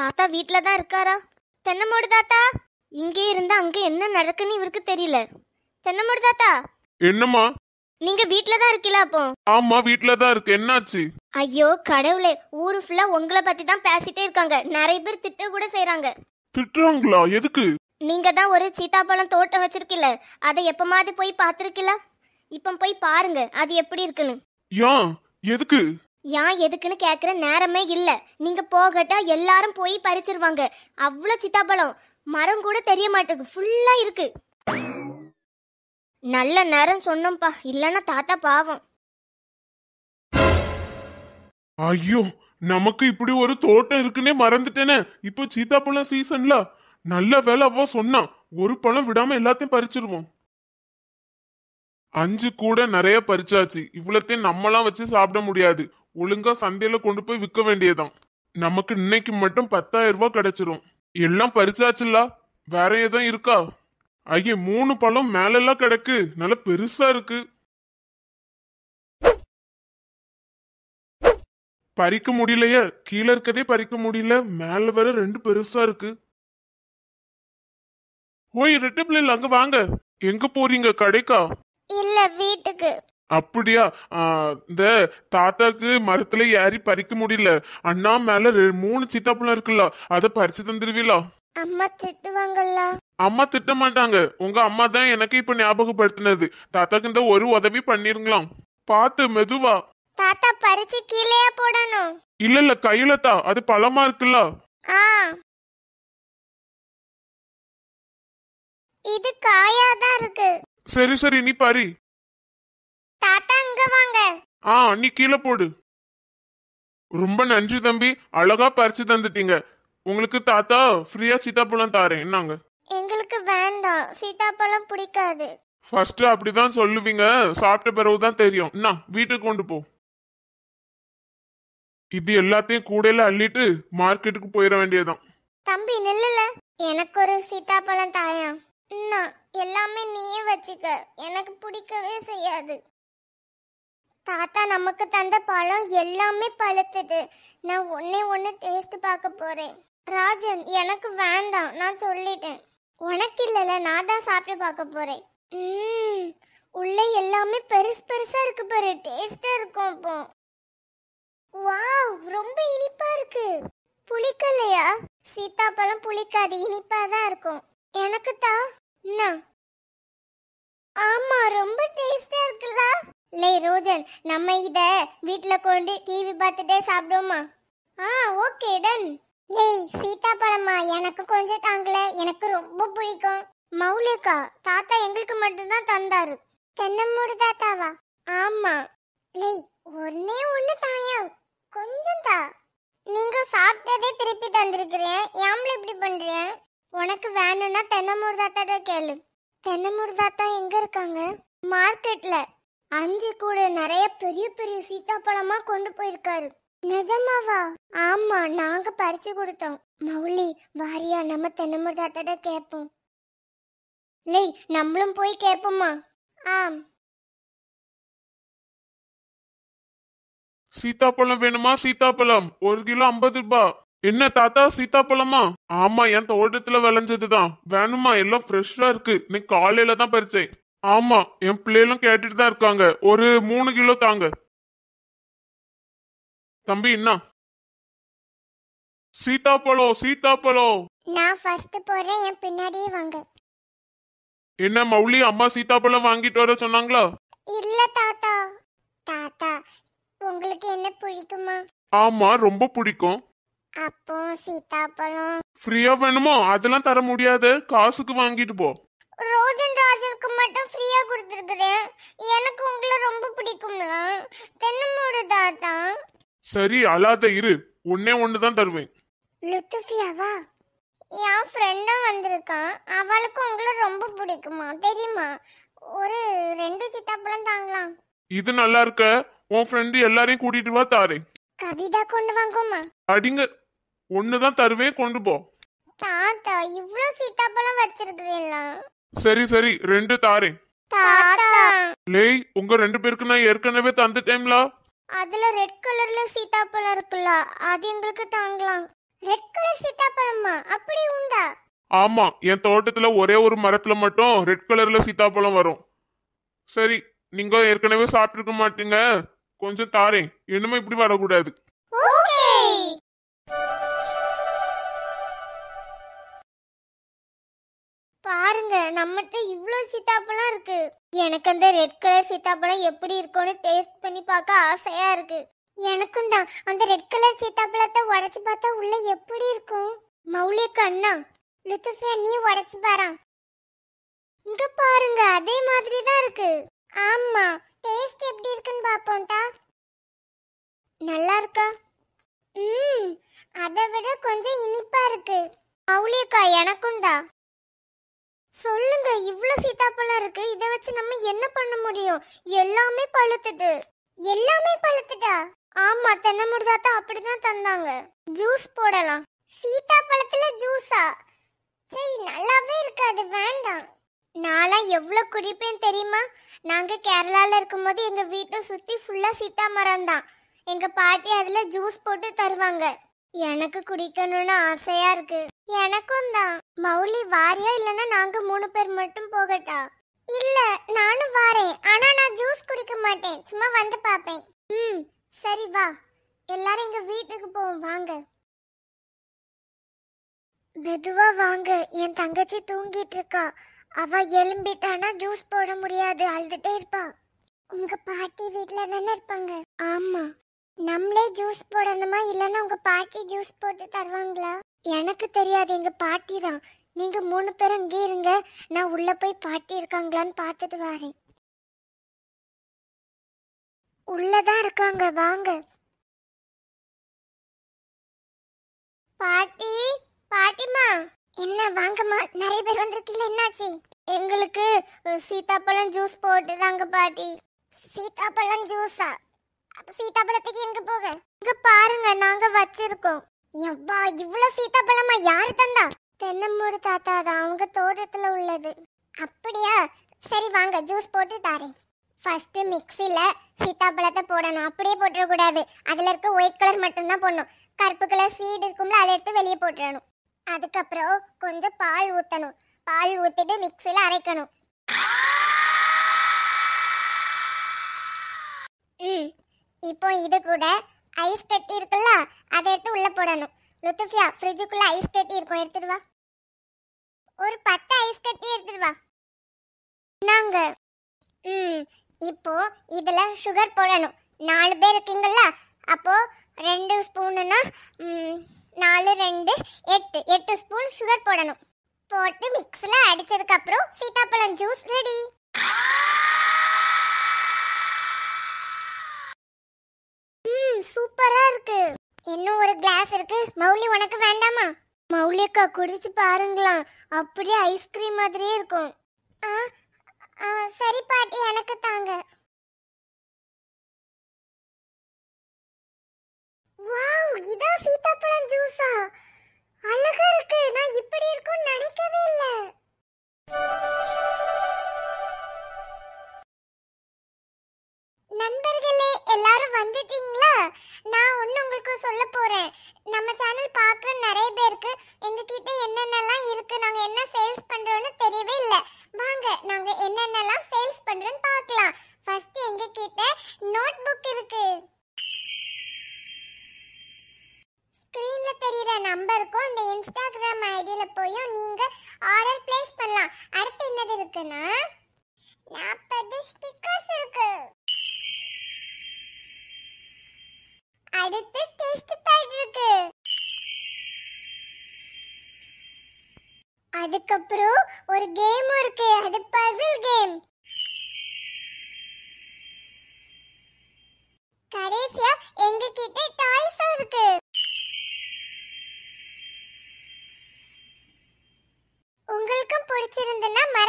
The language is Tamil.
தாத்தா வீட்டில் தான் இருக்காரா தென்னமோடு தாத்தா இங்கே இருந்தா அங்கே என்ன நடக்குன்னு இவருக்கு தெரியல தென்னமோடு தாத்தா என்னம்மா நீங்க வீட்ல தான் இருக்கீல அப்போ ஆமா வீட்ல தான் இருக்கு என்னாச்சு ஐயோ கடவுளே ஊரு ஃபுல்லா உங்களை பத்தி தான் பேசிட்டே இருக்காங்க நிறைய பேர் திட்ட கூட செய்றாங்க திட்டுறாங்களா எதுக்கு நீங்க தான் ஒரு சீத்தாப்பழம் தோட்டம் வச்சிருக்கீல அதை எப்பமாவது போய் பாத்திருக்கீல இப்ப போய் பாருங்க அது எப்படி இருக்குன்னு யா எதுக்கு ஏன் எதுக்குன்னு கேட்குற நேரமே இல்லை நீங்கள் போகட்டா எல்லாரும் போய் பறிச்சிருவாங்க அவ்வளோ சித்தாப்பழம் மரம் கூட தெரிய மாட்டேங்குது ஃபுல்லாக இருக்கு நல்ல நேரம் சொன்னோம்ப்பா இல்லைன்னா தாத்தா பாவம் ஐயோ நமக்கு இப்படி ஒரு தோட்டம் இருக்குன்னே மறந்துட்டேனே இப்போ சீத்தாப்பழம் சீசன்ல நல்ல வேலை அவ சொன்னான் ஒரு பழம் விடாம எல்லாத்தையும் பறிச்சிருவோம் அஞ்சு கூட நிறைய பறிச்சாச்சு இவ்வளத்தையும் நம்மளாம் வச்சு சாப்பிட முடியாது ஒழுங்கா சந்தையில கொண்டு போய் விற்க வேண்டியதான் நமக்கு இன்னைக்கு மட்டும் பத்தாயிரம் ரூபாய் கிடைச்சிரும் எல்லாம் பறிச்சாச்சுல்ல வேற எதுவும் இருக்கா ஐயே மூணு பழம் மேலெல்லாம் கிடக்கு நல்லா பெருசா இருக்கு பறிக்க முடியலையே கீழே இருக்கதே பறிக்க முடியல மேல வர ரெண்டு பெருசா இருக்கு ஓய் ரெட்டு பிள்ளைல அங்க வாங்க எங்க போறீங்க கடைக்கா இல்ல வீட்டுக்கு அப்படியா இந்த தாத்தாக்கு மரத்துல ஏறி பறிக்க முடியல அண்ணா மேல மூணு சித்தாப்புலாம் இருக்குல்ல அத பறிச்சு தந்துருவீலா அம்மா திட்டுவாங்கல்ல அம்மா திட்ட மாட்டாங்க உங்க அம்மா தான் எனக்கு இப்ப ஞாபகப்படுத்தினது தாத்தாக்கு இந்த ஒரு உதவி பண்ணிருங்களாம் பாத்து மெதுவா தாத்தா பறிச்சு கீழே போடணும் இல்ல இல்ல கையில தா அது பழமா இருக்குல்ல இது காயாதான் இருக்கு சரி சரி நீ பறி தாத்தா அங்க வாங்க ஆ அண்ணி கீழே போடு ரொம்ப நன்றி தம்பி அழகா பறிச்சு தந்துட்டீங்க உங்களுக்கு தாத்தா ஃப்ரீயா சீதாப்பழம் தாரேன் என்னங்க எங்களுக்கு வேண்டாம் சீதாப்பழம் பிடிக்காது ஃபர்ஸ்ட் அப்படிதான் சொல்லுவீங்க சாப்பிட்ட பிறகு தான் தெரியும் என்ன வீட்டுக்கு கொண்டு போ இது எல்லாத்தையும் கூடையில அள்ளிட்டு மார்க்கெட்டுக்கு போயிட வேண்டியதுதான் தம்பி நில்லுல எனக்கு ஒரு சீதாப்பழம் தாயா எல்லாமே நீயே வச்சுக்க எனக்கு பிடிக்கவே செய்யாது தாத்தா நமக்கு தந்த பழம் எல்லாமே பழுத்தது நான் ஒன்னே ஒன்று டேஸ்ட் பார்க்க போகிறேன் ராஜன் எனக்கு வேண்டாம் நான் சொல்லிட்டேன் உனக்கு இல்லைல்ல நான் தான் சாப்பிட்டு பார்க்க போகிறேன் உள்ள எல்லாமே பெருசு பெருசாக இருக்கு பாரு டேஸ்டா இருக்கும் அப்போ வாவ் ரொம்ப இனிப்பா இருக்கு புளிக்கலையா சீத்தாப்பழம் புளிக்காது இனிப்பா தான் இருக்கும் எனக்கு தான் ஆமா ரொம்ப டேஸ்டா இருக்குல்ல லே ரோஜன் நம்ம இத வீட்ல கொண்டு டிவி பார்த்துட்டே சாப்பிடுவோமா ஆ ஓகே டன் லே சீதா பழமா எனக்கு கொஞ்சம் தாங்கல எனக்கு ரொம்ப பிடிக்கும் மௌலிகா தாத்தா எங்களுக்கு மட்டும்தான் தந்தாரு தென்னமூடு தாத்தாவா ஆமா லே ஒன்னே ஒண்ணு தாயா கொஞ்சம் தா நீங்க சாப்பிட்டதே திருப்பி தந்திருக்கிறேன் ஏம்ல இப்படி பண்றேன் உனக்கு வேணும்னா தென்னமூடு தாத்தாட்ட கேளு தென்னமூடு தாத்தா எங்க இருக்காங்க மார்க்கெட்ல அஞ்சு கூட நிறைய பெரிய பெரிய சீத்தாப்பழமா கொண்டு போயிருக்காரு நிஜமாவா ஆமா நாங்க பறிச்சு கொடுத்தோம் மௌலி வாரியா நம்ம தென்னமர் தாத்தாட்ட கேட்போம் லேய் நம்மளும் போய் கேட்போமா ஆம் சீத்தாப்பழம் வேணுமா சீத்தாப்பழம் ஒரு கிலோ ஐம்பது ரூபாய் என்ன தாத்தா சீத்தாப்பழமா ஆமா என் தோட்டத்துல விளைஞ்சதுதான் வேணுமா எல்லாம் ஃப்ரெஷ்ஷா இருக்கு இன்னைக்கு காலையில தான் பறிச்சேன் ஆமா என் பிள்ளைகளும் கேட்டுட்டு தான் இருக்காங்க ஒரு மூணு கிலோ தாங்க தம்பி என்ன சீதாப்பழம் சீதாப்பழம் நான் ஃபர்ஸ்ட் போறேன் என் பின்னாடியே வாங்க என்ன மௌலி அம்மா சீதாப்பழம் வாங்கிட்டு வர சொன்னாங்களா இல்ல தாத்தா தாத்தா உங்களுக்கு என்ன பிடிக்குமா ஆமா ரொம்ப பிடிக்கும் அப்போ சீதாப்பழம் ஃப்ரீயா வேணுமோ அதெல்லாம் தர முடியாது காசுக்கு வாங்கிட்டு போ பார்த்துக்கிறேன் எனக்கு உங்களை ரொம்ப பிடிக்கும்ல தென்னமோட தாத்தா சரி அழாத இரு ஒன்னே ஒன்று தான் தருவேன் லுத்துஃபியாவா என் ஃப்ரெண்டும் வந்திருக்கான் அவளுக்கு உங்களை ரொம்ப பிடிக்குமா தெரியுமா ஒரு ரெண்டு சித்தாப்பழம் தாங்களாம் இது நல்லா இருக்க உன் ஃப்ரெண்டு எல்லாரையும் கூட்டிட்டு வா தாரே கவிதா கொண்டு வாங்கம்மா அடிங்க ஒண்ணுதான் தருவேன் கொண்டு போ தாத்தா இவ்வளவு சீத்தாப்பழம் வச்சிருக்கீங்களா சரி சரி ரெண்டு தாரேன் லேய் உங்க ரெண்டு பேருக்கு நான் ஏற்கனவே தந்துட்டேன்ல அதுல ரெட் கலர்ல சீதாப்பழம் இருக்குல்ல அது எங்களுக்கு தாங்கலாம் ரெட் கலர் சீதாப்பழமா அப்படி உண்டா ஆமா என் தோட்டத்துல ஒரே ஒரு மரத்துல மட்டும் ரெட் கலர்ல சீதாப்பழம் வரும் சரி நீங்க ஏற்கனவே சாப்பிட்டுருக்க மாட்டீங்க கொஞ்சம் தாரேன் இனிமே இப்படி வரக்கூடாது சீத்தாப்பழம் இருக்கு எனக்கு அந்த ரெட் கலர் சீத்தாப்பழம் எப்படி இருக்கும்னு டேஸ்ட் பண்ணி பார்க்க ஆசையா இருக்கு எனக்கும் தான் அந்த ரெட் கலர் சீத்தாப்பழத்தை உடைச்சு பார்த்தா உள்ள எப்படி இருக்கும் மௌலிய கண்ணா லுத்துஃபியா நீ உடைச்சு பாரு இங்க பாருங்க அதே மாதிரி தான் இருக்கு ஆமா டேஸ்ட் எப்படி இருக்குன்னு பாப்போம்டா நல்லா இருக்கா ம் அதை விட கொஞ்சம் இனிப்பா இருக்கு மௌலியக்கா எனக்கும் தான் சொல்லுங்க இவ்வளவு சீதாப்பழம் இருக்கு இதை வச்சு நம்ம என்ன பண்ண முடியும் எல்லாமே பழுத்துட்டு எல்லாமே பழுத்துட்டா ஆமா தென்னை அப்படி அப்படிதான் தந்தாங்க ஜூஸ் போடலாம் சீதாப்பழத்துல ஜூஸா சரி நல்லாவே இருக்காது வேண்டாம் நான்லாம் எவ்வளோ குடிப்பேன் தெரியுமா நாங்கள் கேரளாவில் இருக்கும்போது எங்கள் வீட்டை சுற்றி ஃபுல்லாக சீத்தா மரம் தான் எங்கள் பாட்டி அதில் ஜூஸ் போட்டு தருவாங்க எனக்கு குடிக்கணும்னு ஆசையாக இருக்குது எனக்கும் தான் மௌலி வாரியா இல்லனா நாங்க மூணு பேர் மட்டும் போகட்டா இல்ல நானும் வாரேன் ஆனா நான் ஜூஸ் குடிக்க மாட்டேன் சும்மா வந்து பாப்பேன் ம் சரி வா எல்லாரும் எங்க வீட்டுக்கு போவோம் வாங்க மெதுவா வாங்க என் தங்கச்சி தூங்கிட்டு இருக்கா அவ எலும்பிட்டானா ஜூஸ் போட முடியாது அழுதுட்டே இருப்பா உங்க பாட்டி வீட்ல தானே இருப்பாங்க ஆமா நம்மளே ஜூஸ் போடணுமா இல்லனா உங்க பாட்டி ஜூஸ் போட்டு தருவாங்களா எனக்கு தெரியாது எங்க பாட்டி தான் நீங்க மூணு பேரும் இங்கே இருங்க நான் உள்ள போய் பாட்டி இருக்காங்களான்னு பார்த்துட்டு வரேன் உள்ளதான் இருக்காங்க வாங்க பாட்டி பாட்டிமா என்ன வாங்கம்மா நிறைய பேர் வந்திருக்கீங்களா என்னாச்சு எங்களுக்கு சீத்தாப்பழம் ஜூஸ் போட்டுதாங்க பாட்டி சீத்தாப்பழம் ஜூஸா அப்ப சீத்தாப்பழத்துக்கு எங்க போக இங்க பாருங்க நாங்க வச்சிருக்கோம் எவ்வா இவ்வளவு சீத்தாப்பழமா யாரு தந்தா தென்னமூடு தாத்தா தான் அவங்க தோட்டத்துல உள்ளது அப்படியா சரி வாங்க ஜூஸ் போட்டு தாரேன் ஃபர்ஸ்ட் மிக்சியில சீத்தாப்பழத்தை போடணும் அப்படியே போட்டுடக்கூடாது அதில் இருக்க ஒயிட் கலர் மட்டும்தான் போடணும் கருப்பு கலர் சீடு இருக்கும்ல அதை எடுத்து வெளியே போட்டுடணும் அதுக்கப்புறம் கொஞ்சம் பால் ஊற்றணும் பால் ஊற்றிட்டு மிக்சியில் அரைக்கணும் ம் இப்போ இது கூட ஐஸ் கட்டி இருக்குல்ல அதை எடுத்து உள்ள போடணும் லுத்துஃபியா ஃப்ரிட்ஜுக்குள்ள ஐஸ் கட்டி இருக்கும் எடுத்துட்டு வா ஒரு பத்து ஐஸ் கட்டி எடுத்துட்டு வா நாங்க ம் இப்போ இதுல சுகர் போடணும் நாலு பேர் இருக்கீங்கல்ல அப்போ ரெண்டு ஸ்பூனுன்னா நாலு ரெண்டு எட்டு எட்டு ஸ்பூன் சுகர் போடணும் போட்டு மிக்ஸில் அடித்ததுக்கப்புறம் சீதாப்பழம் ஜூஸ் ரெடி சூப்பரா இருக்கு இன்னும் ஒரு கிளாஸ் இருக்கு மௌலி உனக்கு வேண்டாமா மௌலி அக்கா குடிச்சு பாருங்களா அப்படியே ஐஸ்கிரீம் மாதிரியே இருக்கும் ஆ ஆ, சரி பாட்டி எனக்கு தாங்க வாவ் இதான் சீதாப்பழம் ஜூஸா அழகா இருக்கு நான் இப்படி இருக்கும்னு நினைக்கவே இல்லை எல்லாரும் வந்துட்டீங்களா நான் ஒன்று உங்களுக்கு சொல்ல போகிறேன் நம்ம சேனல் பார்க்குற நிறைய பேருக்கு எங்ககிட்ட என்னென்னலாம் இருக்குது நாங்கள் என்ன சேல்ஸ் பண்ணுறோன்னு தெரியவே இல்லை வாங்க நாங்கள் என்னென்னலாம் சேல்ஸ் பண்ணுறோன்னு பார்க்கலாம் ஃபஸ்ட்டு எங்ககிட்ட நோட் புக் இருக்குது ஸ்க்ரீனில் தெரிகிற நம்பருக்கும் இந்த இன்ஸ்டாகிராம் ஐடியில் போயும் நீங்கள் ஆர்டர் பிளேஸ் பண்ணலாம் அடுத்து என்னது இருக்குன்னா நாற்பது ஸ்டிக்கர்ஸ் இருக்குது அடுத்து டெஸ்ட் பேட் அதுக்கப்புறம் ஒரு கேம் இருக்கு அது பசில் கேம் கடைசியா எங்க கிட்ட டாய்ஸ் இருக்கு உங்களுக்கும் பிடிச்சிருந்தனா